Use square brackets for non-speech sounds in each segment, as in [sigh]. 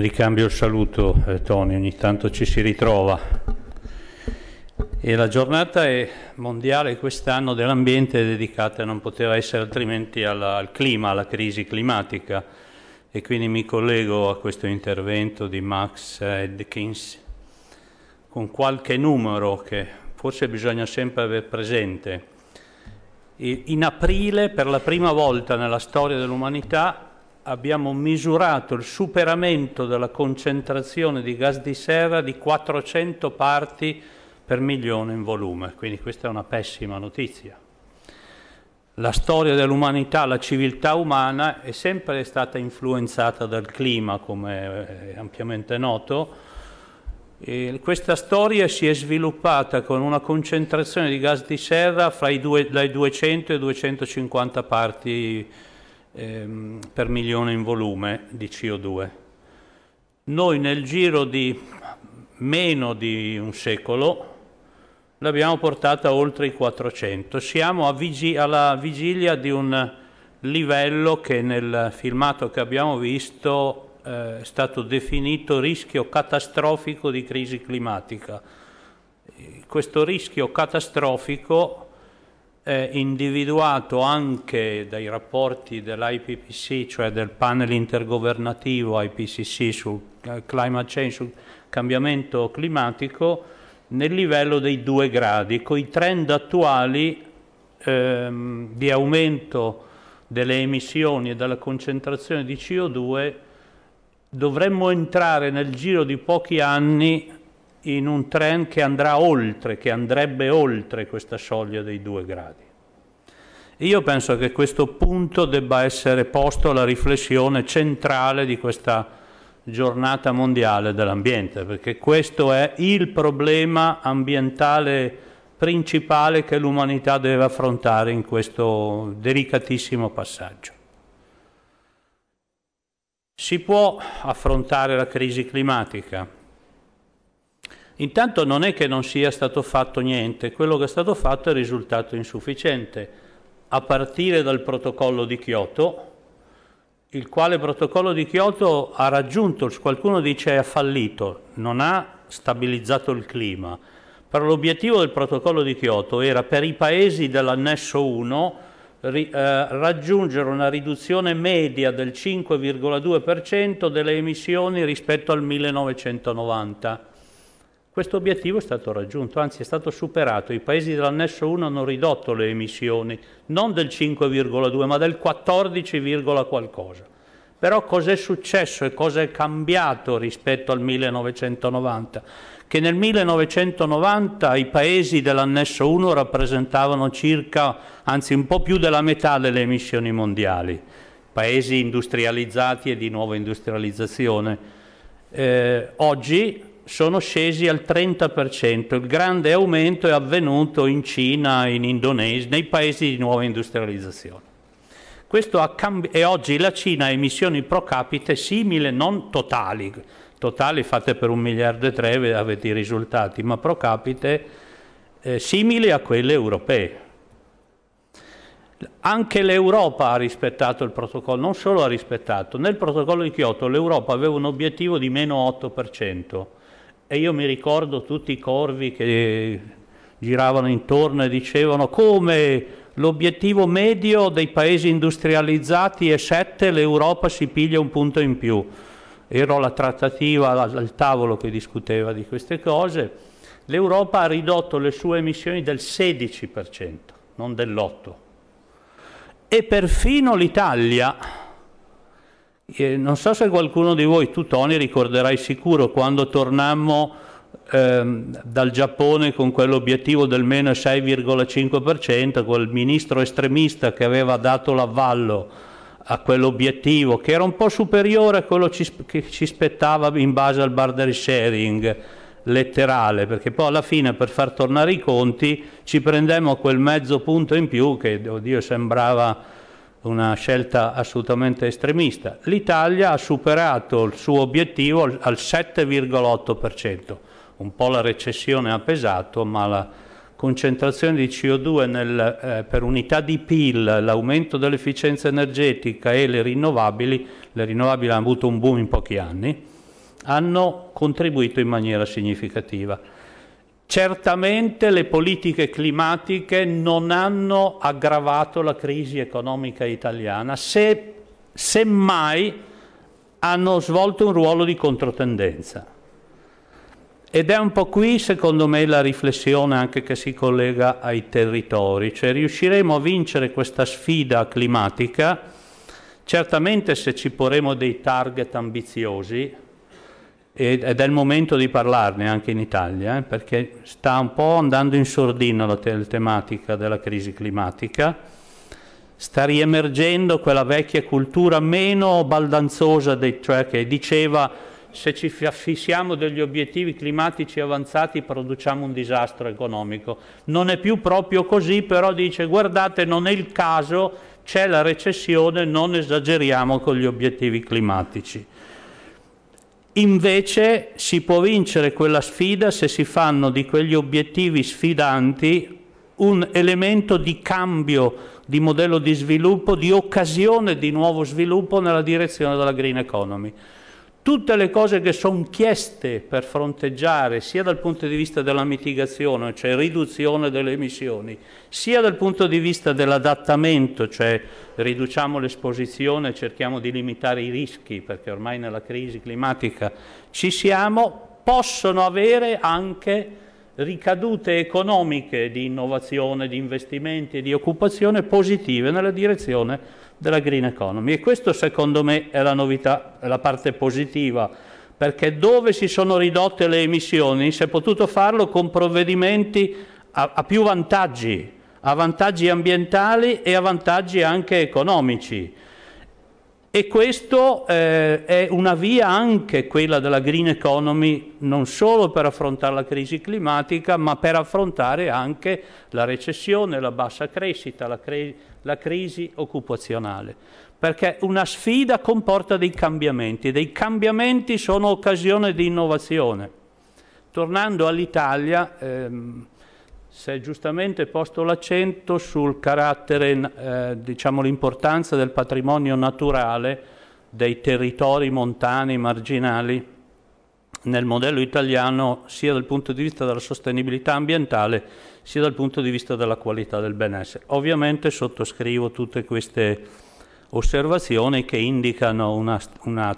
Ricambio il saluto, eh, Tony, ogni tanto ci si ritrova. E la giornata mondiale quest'anno dell'ambiente è dedicata, non poteva essere altrimenti, alla, al clima, alla crisi climatica. E quindi mi collego a questo intervento di Max Edkins con qualche numero che forse bisogna sempre avere presente. In aprile, per la prima volta nella storia dell'umanità, abbiamo misurato il superamento della concentrazione di gas di serra di 400 parti per milione in volume, quindi questa è una pessima notizia. La storia dell'umanità, la civiltà umana è sempre stata influenzata dal clima, come è ampiamente noto, e questa storia si è sviluppata con una concentrazione di gas di serra fra i due, dai 200 e i 250 parti ehm, per milione in volume di CO2. Noi nel giro di meno di un secolo l'abbiamo portata oltre i 400. Siamo vigi alla vigilia di un livello che nel filmato che abbiamo visto eh, è stato definito rischio catastrofico di crisi climatica. Questo rischio catastrofico eh, individuato anche dai rapporti dell'IPPC, cioè del panel intergovernativo IPCC sul eh, climate change, sul cambiamento climatico, nel livello dei due gradi, con i trend attuali ehm, di aumento delle emissioni e della concentrazione di CO2, dovremmo entrare nel giro di pochi anni in un trend che andrà oltre, che andrebbe oltre questa soglia dei due gradi. io penso che questo punto debba essere posto alla riflessione centrale di questa giornata mondiale dell'ambiente, perché questo è il problema ambientale principale che l'umanità deve affrontare in questo delicatissimo passaggio. Si può affrontare la crisi climatica, Intanto non è che non sia stato fatto niente, quello che è stato fatto è risultato insufficiente, a partire dal protocollo di Kyoto, il quale protocollo di Kyoto ha raggiunto, qualcuno dice ha fallito, non ha stabilizzato il clima, però l'obiettivo del protocollo di Kyoto era per i paesi dell'annesso 1 ri, eh, raggiungere una riduzione media del 5,2% delle emissioni rispetto al 1990. Questo obiettivo è stato raggiunto, anzi è stato superato. I paesi dell'annesso 1 hanno ridotto le emissioni non del 5,2 ma del 14, qualcosa. Però cos'è successo e cosa è cambiato rispetto al 1990? Che nel 1990 i paesi dell'annesso 1 rappresentavano circa, anzi un po' più della metà delle emissioni mondiali, paesi industrializzati e di nuova industrializzazione. Eh, oggi sono scesi al 30%. Il grande aumento è avvenuto in Cina, in Indonesia, nei paesi di nuova industrializzazione. Questo ha cambi- e oggi la Cina ha emissioni pro capite simili, non totali, totali fatte per un miliardo e tre avete i risultati, ma pro capite eh, simili a quelle europee. Anche l'Europa ha rispettato il protocollo, non solo ha rispettato, nel protocollo di Kyoto l'Europa aveva un obiettivo di meno 8%. E io mi ricordo tutti i corvi che giravano intorno e dicevano come l'obiettivo medio dei paesi industrializzati è 7, l'Europa si piglia un punto in più. Ero alla trattativa al tavolo che discuteva di queste cose. L'Europa ha ridotto le sue emissioni del 16%, non dell'8%. E perfino l'Italia, eh, non so se qualcuno di voi, tu Tony, ricorderai sicuro quando tornammo ehm, dal Giappone con quell'obiettivo del meno 6,5%, quel ministro estremista che aveva dato l'avvallo a quell'obiettivo, che era un po' superiore a quello ci, che ci spettava in base al burden sharing letterale, perché poi alla fine per far tornare i conti ci prendemmo quel mezzo punto in più che, oddio, sembrava una scelta assolutamente estremista. L'Italia ha superato il suo obiettivo al 7,8%, un po' la recessione ha pesato, ma la concentrazione di CO2 nel, eh, per unità di PIL, l'aumento dell'efficienza energetica e le rinnovabili, le rinnovabili hanno avuto un boom in pochi anni, hanno contribuito in maniera significativa. Certamente le politiche climatiche non hanno aggravato la crisi economica italiana, se, semmai hanno svolto un ruolo di controtendenza. Ed è un po' qui, secondo me, la riflessione anche che si collega ai territori, cioè riusciremo a vincere questa sfida climatica, certamente se ci porremo dei target ambiziosi, ed è il momento di parlarne anche in Italia, eh, perché sta un po' andando in sordina la te- tematica della crisi climatica, sta riemergendo quella vecchia cultura meno baldanzosa dei tre cioè che diceva se ci fissiamo degli obiettivi climatici avanzati produciamo un disastro economico. Non è più proprio così, però dice guardate non è il caso, c'è la recessione, non esageriamo con gli obiettivi climatici. Invece si può vincere quella sfida se si fanno di quegli obiettivi sfidanti un elemento di cambio di modello di sviluppo, di occasione di nuovo sviluppo nella direzione della green economy tutte le cose che sono chieste per fronteggiare sia dal punto di vista della mitigazione, cioè riduzione delle emissioni, sia dal punto di vista dell'adattamento, cioè riduciamo l'esposizione, cerchiamo di limitare i rischi, perché ormai nella crisi climatica ci siamo, possono avere anche ricadute economiche di innovazione, di investimenti e di occupazione positive nella direzione della green economy. E questo secondo me è la novità, è la parte positiva, perché dove si sono ridotte le emissioni si è potuto farlo con provvedimenti a, a più vantaggi, a vantaggi ambientali e a vantaggi anche economici. E questa eh, è una via anche quella della green economy, non solo per affrontare la crisi climatica, ma per affrontare anche la recessione, la bassa crescita, la, cre la crisi occupazionale. Perché una sfida comporta dei cambiamenti, dei cambiamenti sono occasione di innovazione. Tornando all'Italia, ehm, si è giustamente posto l'accento sul carattere, eh, diciamo l'importanza del patrimonio naturale dei territori montani marginali nel modello italiano sia dal punto di vista della sostenibilità ambientale sia dal punto di vista della qualità del benessere. Ovviamente sottoscrivo tutte queste osservazioni che indicano una, una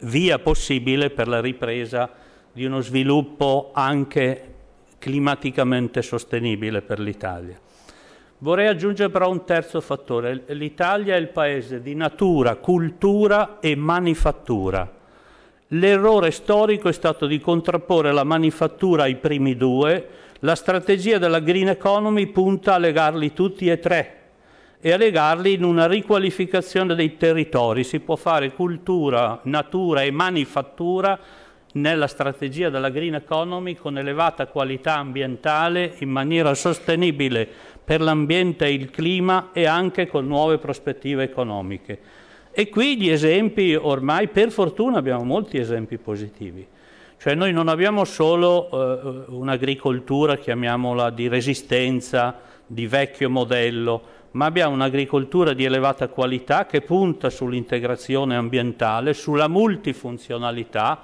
via possibile per la ripresa di uno sviluppo anche climaticamente sostenibile per l'Italia. Vorrei aggiungere però un terzo fattore. L'Italia è il paese di natura, cultura e manifattura. L'errore storico è stato di contrapporre la manifattura ai primi due. La strategia della green economy punta a legarli tutti e tre e a legarli in una riqualificazione dei territori. Si può fare cultura, natura e manifattura nella strategia della green economy con elevata qualità ambientale in maniera sostenibile per l'ambiente e il clima e anche con nuove prospettive economiche. E qui gli esempi ormai, per fortuna abbiamo molti esempi positivi. Cioè noi non abbiamo solo eh, un'agricoltura, chiamiamola, di resistenza, di vecchio modello, ma abbiamo un'agricoltura di elevata qualità che punta sull'integrazione ambientale, sulla multifunzionalità,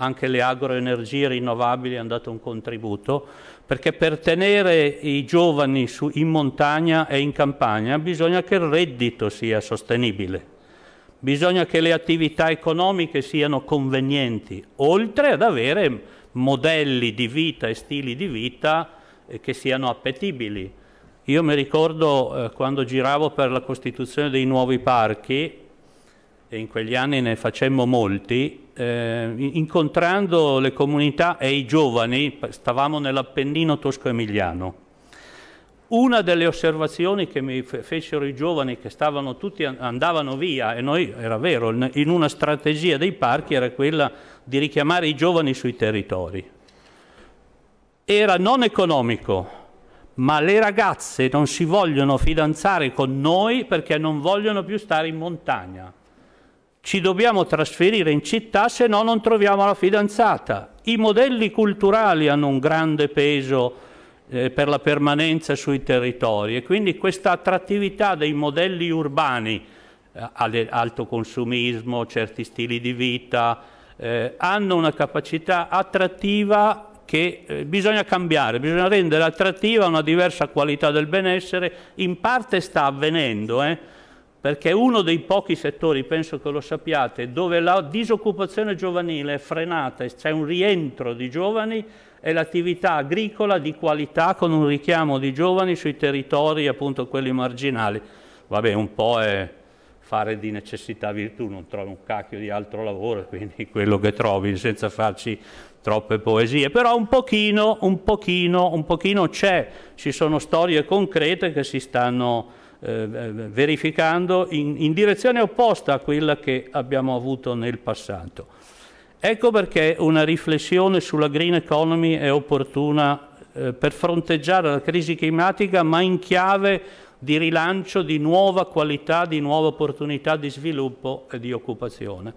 anche le agroenergie rinnovabili hanno dato un contributo, perché per tenere i giovani su, in montagna e in campagna bisogna che il reddito sia sostenibile, bisogna che le attività economiche siano convenienti, oltre ad avere modelli di vita e stili di vita eh, che siano appetibili. Io mi ricordo eh, quando giravo per la costituzione dei nuovi parchi, e in quegli anni ne facemmo molti, eh, incontrando le comunità e i giovani, stavamo nell'Appennino tosco-emiliano. Una delle osservazioni che mi fecero i giovani che stavano tutti andavano via e noi era vero, in una strategia dei parchi era quella di richiamare i giovani sui territori. Era non economico, ma le ragazze non si vogliono fidanzare con noi perché non vogliono più stare in montagna ci dobbiamo trasferire in città se no non troviamo la fidanzata. I modelli culturali hanno un grande peso eh, per la permanenza sui territori e quindi questa attrattività dei modelli urbani, eh, alto consumismo, certi stili di vita, eh, hanno una capacità attrattiva che eh, bisogna cambiare, bisogna rendere attrattiva una diversa qualità del benessere, in parte sta avvenendo, eh? perché uno dei pochi settori, penso che lo sappiate, dove la disoccupazione giovanile è frenata e c'è un rientro di giovani è l'attività agricola di qualità con un richiamo di giovani sui territori, appunto quelli marginali. Vabbè, un po' è fare di necessità virtù, non trovi un cacchio di altro lavoro, [laughs] quindi quello che trovi, senza farci troppe poesie, però un pochino, un pochino, un pochino c'è, ci sono storie concrete che si stanno eh, eh, verificando in, in direzione opposta a quella che abbiamo avuto nel passato. Ecco perché una riflessione sulla green economy è opportuna eh, per fronteggiare la crisi climatica, ma in chiave di rilancio di nuova qualità, di nuove opportunità di sviluppo e di occupazione.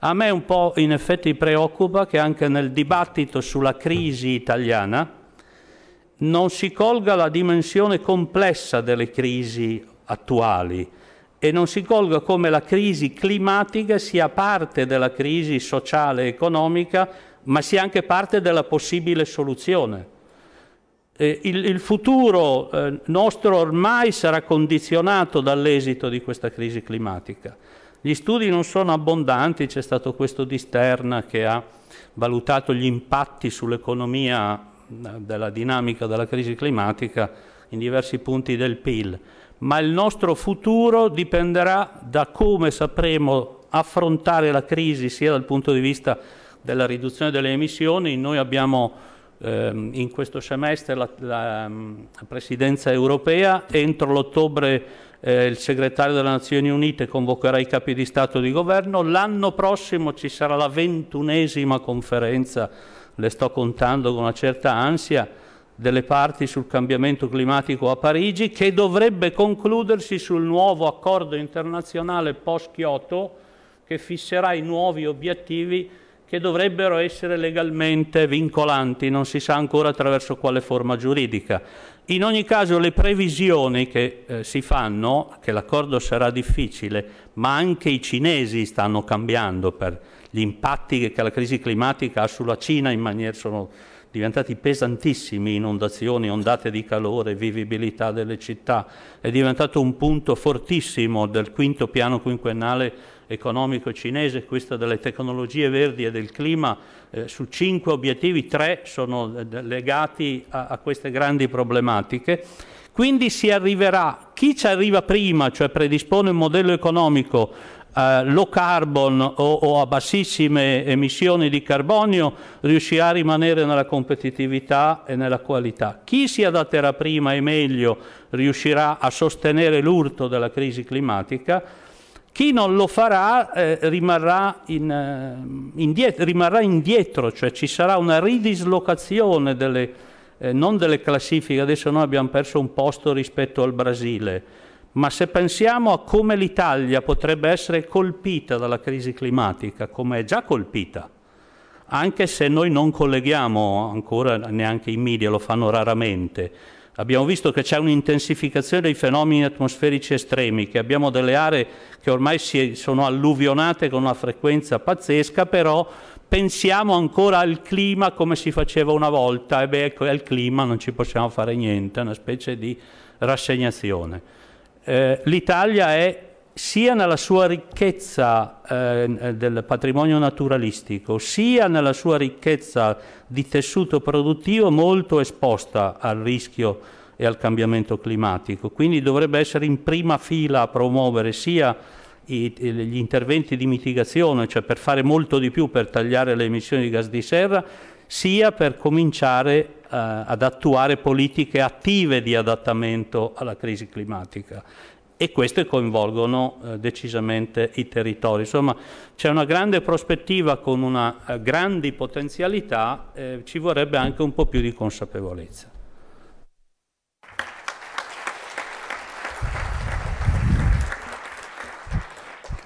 A me un po' in effetti preoccupa che anche nel dibattito sulla crisi italiana, non si colga la dimensione complessa delle crisi attuali e non si colga come la crisi climatica sia parte della crisi sociale e economica, ma sia anche parte della possibile soluzione. Eh, il, il, futuro eh, nostro ormai sarà condizionato dall'esito di questa crisi climatica. Gli studi non sono abbondanti, c'è stato questo di Sterna che ha valutato gli impatti sull'economia della dinamica della crisi climatica in diversi punti del PIL, ma il nostro futuro dipenderà da come sapremo affrontare la crisi sia dal punto di vista della riduzione delle emissioni. Noi abbiamo ehm, in questo semestre la, la, la presidenza europea, entro l'ottobre eh, il segretario delle Nazioni Unite convocherà i capi di Stato e di Governo, l'anno prossimo ci sarà la ventunesima conferenza le sto contando con una certa ansia, delle parti sul cambiamento climatico a Parigi, che dovrebbe concludersi sul nuovo accordo internazionale post-Kyoto che fisserà i nuovi obiettivi che dovrebbero essere legalmente vincolanti, non si sa ancora attraverso quale forma giuridica. In ogni caso le previsioni che eh, si fanno, che l'accordo sarà difficile, ma anche i cinesi stanno cambiando per gli impatti che, la crisi climatica ha sulla Cina in maniera sono diventati pesantissimi, inondazioni, ondate di calore, vivibilità delle città, è diventato un punto fortissimo del quinto piano quinquennale economico cinese, questa delle tecnologie verdi e del clima, eh, su cinque obiettivi, tre sono eh, legati a, a queste grandi problematiche. Quindi si arriverà, chi ci arriva prima, cioè predispone un modello economico Uh, low carbon o, o, a bassissime emissioni di carbonio riuscirà a rimanere nella competitività e nella qualità. Chi si adatterà prima e meglio riuscirà a sostenere l'urto della crisi climatica chi non lo farà eh, rimarrà, in, eh, indietro, rimarrà, indietro, cioè ci sarà una ridislocazione delle, eh, non delle classifiche, adesso noi abbiamo perso un posto rispetto al Brasile, ma se pensiamo a come l'Italia potrebbe essere colpita dalla crisi climatica, come è già colpita, anche se noi non colleghiamo ancora neanche i media, lo fanno raramente, Abbiamo visto che c'è un'intensificazione dei fenomeni atmosferici estremi, che abbiamo delle aree che ormai sono alluvionate con una frequenza pazzesca, però pensiamo ancora al clima come si faceva una volta, e beh, ecco, al clima non ci possiamo fare niente, è una specie di rassegnazione. Eh, L'Italia è sia nella sua ricchezza eh, del patrimonio naturalistico, sia nella sua ricchezza di tessuto produttivo molto esposta al rischio e al cambiamento climatico. Quindi dovrebbe essere in prima fila a promuovere sia i, gli interventi di mitigazione, cioè per fare molto di più per tagliare le emissioni di gas di serra, sia per cominciare eh, ad attuare politiche attive di adattamento alla crisi climatica e queste coinvolgono eh, decisamente i territori. Insomma c'è una grande prospettiva con una, eh, grandi potenzialità, eh, ci vorrebbe anche un po' più di consapevolezza.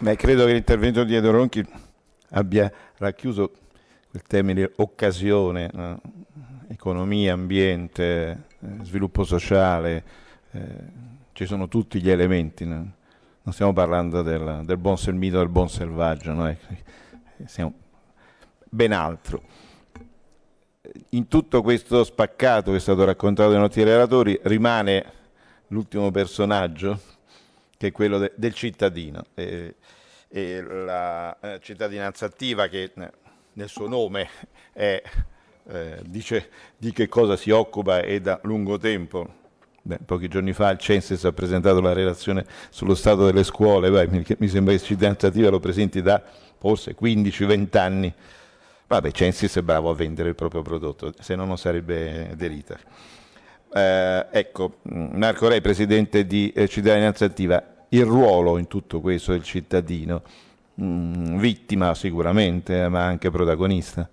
Beh, credo che l'intervento di Edo Ronchi abbia racchiuso quel termine occasione, economia, ambiente, eh, sviluppo sociale, eh, ci sono tutti gli elementi, no? non stiamo parlando del, del buon selmito, del buon selvaggio, no? Ecco, siamo ben altro. In tutto questo spaccato che è stato raccontato dai nostri relatori rimane l'ultimo personaggio, che è quello de, del cittadino. E, e la eh, cittadinanza attiva che eh, nel suo nome è, eh, dice di che cosa si occupa e da lungo tempo Beh, pochi giorni fa il Censis ha presentato la relazione sullo stato delle scuole, Vai, mi, mi sembra che Cittadinativa lo presenti da forse 15-20 anni. Vabbè, Censis è bravo a vendere il proprio prodotto, se no non sarebbe derita. Eh, ecco, Marco Re, presidente di eh, Cittadinanza Attiva, il ruolo in tutto questo del cittadino, mh, mm, vittima sicuramente, ma anche protagonista.